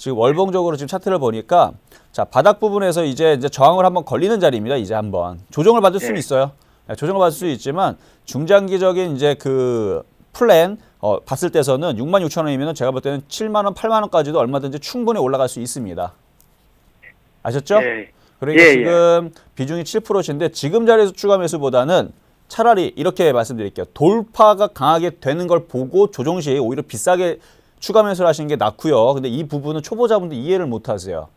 지금 월봉적으로 지금 차트를 보니까 자 바닥 부분에서 이제 이제 저항을 한번 걸리는 자리입니다. 이제 한번 조정을 받을 수는 네. 있어요. 네, 조정을 받을 수 있지만 중장기적인 이제 그 플랜 어, 봤을 때서는 6만 6천 원이면 제가 볼 때는 7만 원, 8만 원까지도 얼마든지 충분히 올라갈 수 있습니다. 아셨죠? 예. 그러니까 예, 예. 지금 예. 비중이 7%인데 지금 자리에서 추가 매수보다는 차라리 이렇게 말씀드릴게요. 돌파가 강하게 되는 걸 보고 조정 시에 오히려 비싸게 추가 매수를 하시는 게 낫고요. 근데 이 부분은 초보자분들 이해를 못하세요.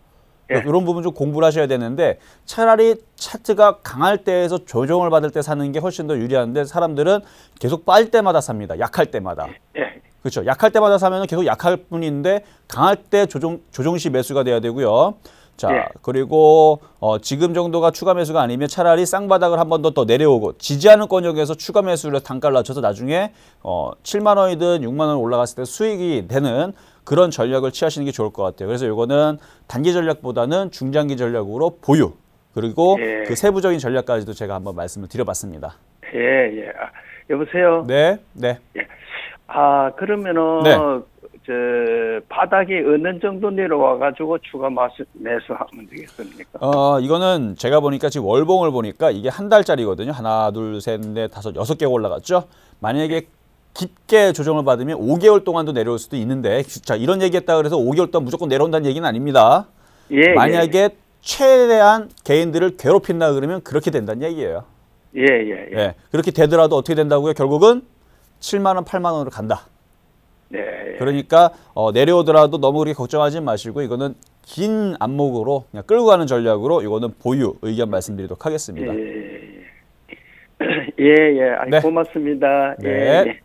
예. 이런 부분 좀 공부를 하셔야 되는데 차라리 차트가 강할 때에서 조정을 받을 때 사는 게 훨씬 더 유리한데 사람들은 계속 빨 때마다 삽니다. 약할 때마다. 예. 그렇죠. 약할 때마다 사면 계속 약할 뿐인데 강할 때 조정, 조정 시 매수가 돼야 되고요. 자 예. 그리고 어, 지금 정도가 추가 매수가 아니면 차라리 쌍바닥을 한 번더더 내려오고 지지하는 권역에서 추가 매수를 단가를 낮춰서 나중에 어, 7만 원이든 6만 원 올라갔을 때 수익이 되는 그런 전략을 취하시는 게 좋을 것 같아요. 그래서 이거는 단기 전략보다는 중장기 전략으로 보유 그리고 예. 그 세부적인 전략까지도 제가 한번 말씀을 드려봤습니다. 예 예. 아, 여보세요. 네 네. 예. 아 그러면은. 네. 저 바닥이 어느 정도 내려와 가지고 추가 마수, 매수하면 되겠습니까? 어 이거는 제가 보니까 지금 월봉을 보니까 이게 한 달짜리거든요. 하나 둘셋넷 다섯 여섯 개가 올라갔죠. 만약에 깊게 조정을 받으면 5개월 동안도 내려올 수도 있는데 자 이런 얘기했다 그래서 5개월 동안 무조건 내려온다는 얘기는 아닙니다. 예, 예. 만약에 예. 최대한 개인들을 괴롭힌다 그러면 그렇게 된다는 얘기예요. 예, 예, 예. 예 그렇게 되더라도 어떻게 된다고요? 결국은 7만 원, 8만 원으로 간다. 네. 예. 그러니까 어, 내려오더라도 너무 그렇게 걱정하지 마시고 이거는 긴 안목으로 그냥 끌고 가는 전략으로 이거는 보유 의견 말씀드리도록 하겠습니다. 예, 예. 예, 예, 예. 아이, 네. 고맙습니다. 예, 네. 예.